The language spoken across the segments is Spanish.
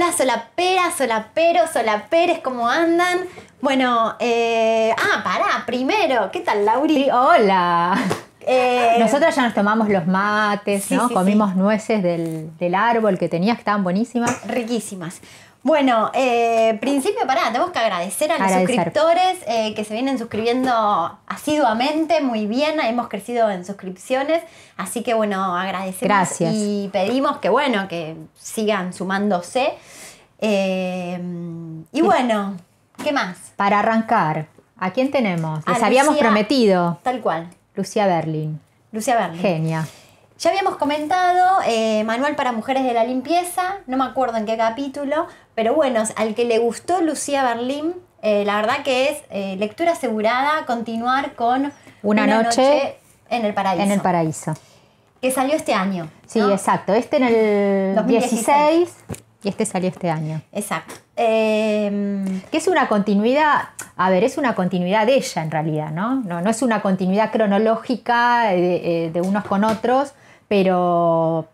Hola solaperas, solaperos, solaperes, ¿cómo andan? Bueno, eh, ah, pará, primero, ¿qué tal, Lauri? Hola. Eh, Nosotras ya nos tomamos los mates, ¿no? Comimos nueces del, del, árbol que tenías, que estaban buenísimas. Riquísimas. Bueno, eh, principio, pará, tenemos que agradecer a los suscriptores eh, que se vienen suscribiendo asiduamente, muy bien, hemos crecido en suscripciones, así que bueno, agradecemos y pedimos que bueno, que sigan sumándose. Eh, y bueno, ¿qué más? Para arrancar, ¿a quién tenemos? Les habíamos prometido. Tal cual. Lucía Berlin. Lucía Berlin. Genia. Ya habíamos comentado eh, Manual para Mujeres de la Limpieza, no me acuerdo en qué capítulo, pero bueno, al que le gustó Lucía Berlín, eh, la verdad que es eh, lectura asegurada, continuar con Una, noche, en el Paraíso. En el Paraíso. Que salió este año. Sí, exacto. Este en el 2016 y este salió este año. Exacto. Em, que es una continuidad, a ver, es una continuidad de ella en realidad, ¿no? No, es una continuidad cronológica de unos con otros, pero,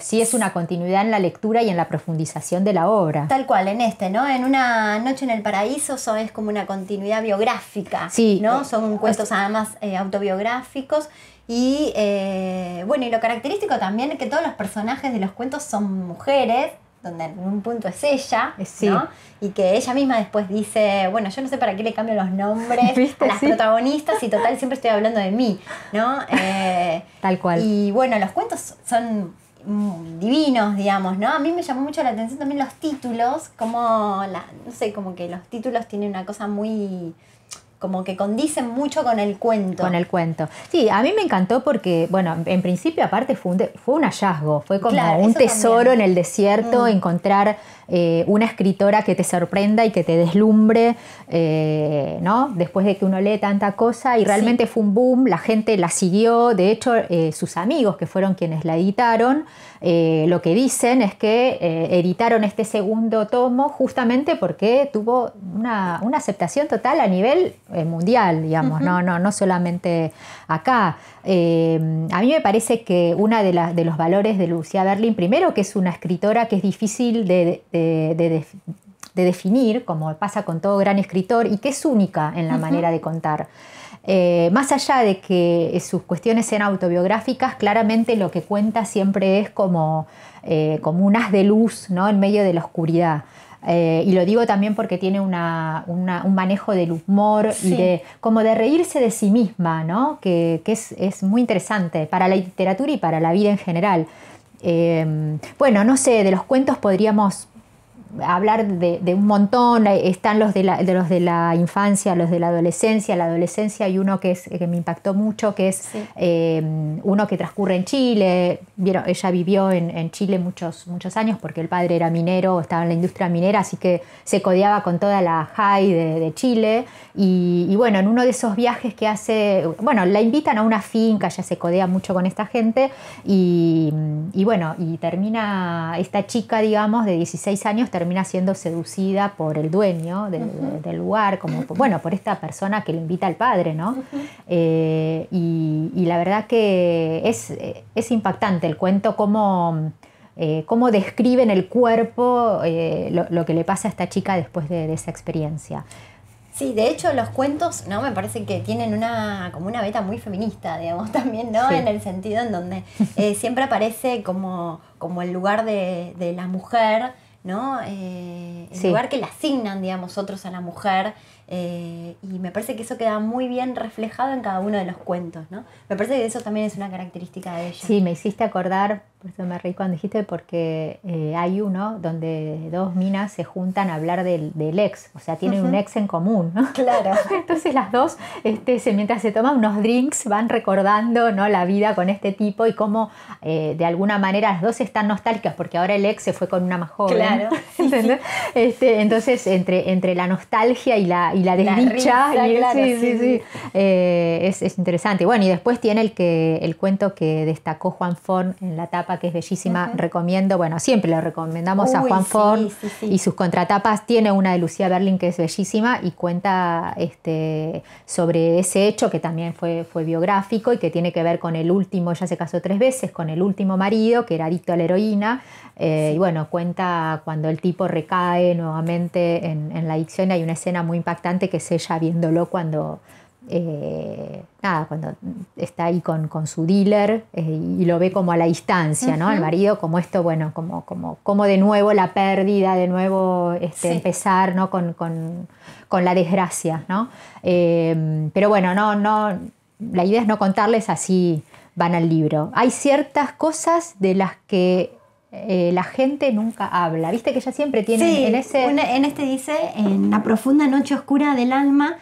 sí es una continuidad en la lectura y en la profundización de la obra. Tal cual, en este, ¿no? En Una Noche en el Paraíso es como una continuidad biográfica, sí, ¿no? Son cuentos además eh, autobiográficos y eh, bueno, y lo característico también es que todos los personajes de los cuentos son mujeres, donde en un punto es ella, eh, ¿no? Y que ella misma después dice, bueno, yo no sé para qué le cambio los nombres a las protagonistas y total siempre estoy hablando de mí, ¿no? Eh, Tal cual. Y bueno, los cuentos son mm, divinos, digamos, ¿no? A mí me llamó mucho la atención también los títulos, como, la, no sé, como que los títulos tienen una cosa muy como que condicen mucho con el cuento. Con el cuento. Sí, a mí me encantó porque, bueno, en principio aparte fue un, fue un hallazgo, fue como un tesoro en el desierto, mm. encontrar eh, una escritora que te sorprenda y que te deslumbre, eh, ¿no? Después de que uno lee tanta cosa y realmente fue un boom, la gente la siguió, de hecho eh, sus amigos que fueron quienes la editaron, lo que dicen es que editaron este segundo tomo justamente porque tuvo una, una aceptación total a nivel eh, mundial, digamos, no, no, no solamente acá. Eh, a mí me parece que uno de, de los valores de Lucía Berlin, primero que es una escritora que es difícil de, definir, como pasa con todo gran escritor, y que es única en la manera de contar. Eh, más allá de que sus cuestiones sean autobiográficas, claramente lo que cuenta siempre es como, como un haz de luz ¿no? en medio de la oscuridad. Eh, y lo digo también porque tiene un manejo del humor y de como de reírse de sí misma, ¿no? Que, es, muy interesante para la literatura y para la vida en general. Eh, bueno, no sé, de los cuentos podríamos hablar de, un montón, están los de, la, de los de la infancia, los de la adolescencia, la adolescencia y uno que, es, que me impactó mucho, que es eh, uno que transcurre en Chile, Vieron, ella vivió en, en, Chile muchos, muchos años porque el padre era minero, estaba en la industria minera, así que se codeaba con toda la high de, de Chile, y, y, bueno, en uno de esos viajes que hace, bueno, la invitan a una finca, ya se codea mucho con esta gente, y, y bueno, y termina esta chica, digamos, de 16 años, termina siendo seducida por el dueño del lugar, como bueno, por esta persona que le invita al padre, eh, y, la verdad que es, impactante el cuento, cómo, eh, cómo describen el cuerpo eh, lo, que le pasa a esta chica después de, esa experiencia. Sí, de hecho los cuentos, ¿no? Me parece que tienen una, como una beta muy feminista, digamos, también, ¿no? En el sentido en donde siempre aparece como, el lugar de, de la mujer ¿no? Eh, lugar que le asignan, digamos, otros a la mujer eh, y me parece que eso queda muy bien reflejado en cada uno de los cuentos, ¿no? Me parece que eso también es una característica de ella. Sí, me hiciste acordar, por eso me reí cuando dijiste, porque eh, hay uno donde dos minas se juntan a hablar del, ex, o sea, tienen un ex en común, ¿no? Claro. Entonces las dos, este, mientras se toman unos drinks, van recordando ¿no? la vida con este tipo y cómo eh, de alguna manera las dos están nostálgicas, porque ahora el ex se fue con una más Claro. ¿entendés? Este, entonces, entre, entre la nostalgia y la y la desdicha. es, interesante. Bueno, y después tiene el, que, el cuento que destacó Juan Forn en la tapa, que es bellísima. Recomiendo, bueno, siempre lo recomendamos a Juan Forn y sus contratapas. Tiene una de Lucía Berlin que es bellísima y cuenta este, sobre ese hecho que también fue, fue biográfico y que tiene que ver con el último, ya se casó tres veces, con el último marido, que era adicto a la heroína. Eh, y bueno, cuenta cuando el tipo recae nuevamente en, en la adicción. y Hay una escena muy impactante que es ella viéndolo cuando, eh, nada, cuando está ahí con, su dealer eh, y lo ve como a la distancia, ¿no? al marido como esto, bueno, como, como, como de nuevo la pérdida, de nuevo este, empezar, Con, la desgracia, ¿no? Eh, pero bueno, no, no, la idea es no contarles así van al libro. Hay ciertas cosas de las que eh, la gente nunca habla. Viste que ella siempre tiene en ese. en este dice, en la profunda noche oscura del alma,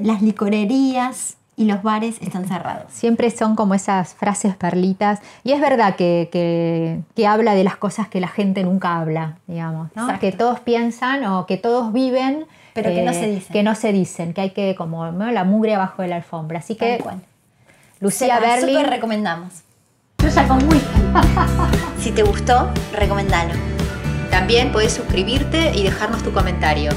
las licorerías y los bares están cerrados. Siempre son como esas frases perlitas. Y es verdad que, habla de las cosas que la gente nunca habla, digamos, Que todos piensan o que todos viven. Pero que no se eh, dicen. Que no se dicen, que hay que como la mugre abajo de la alfombra. Así que. Lucía Berlin. recomendamos. Yo muy Si te gustó, recomendalo. También puedes suscribirte y dejarnos tu comentario.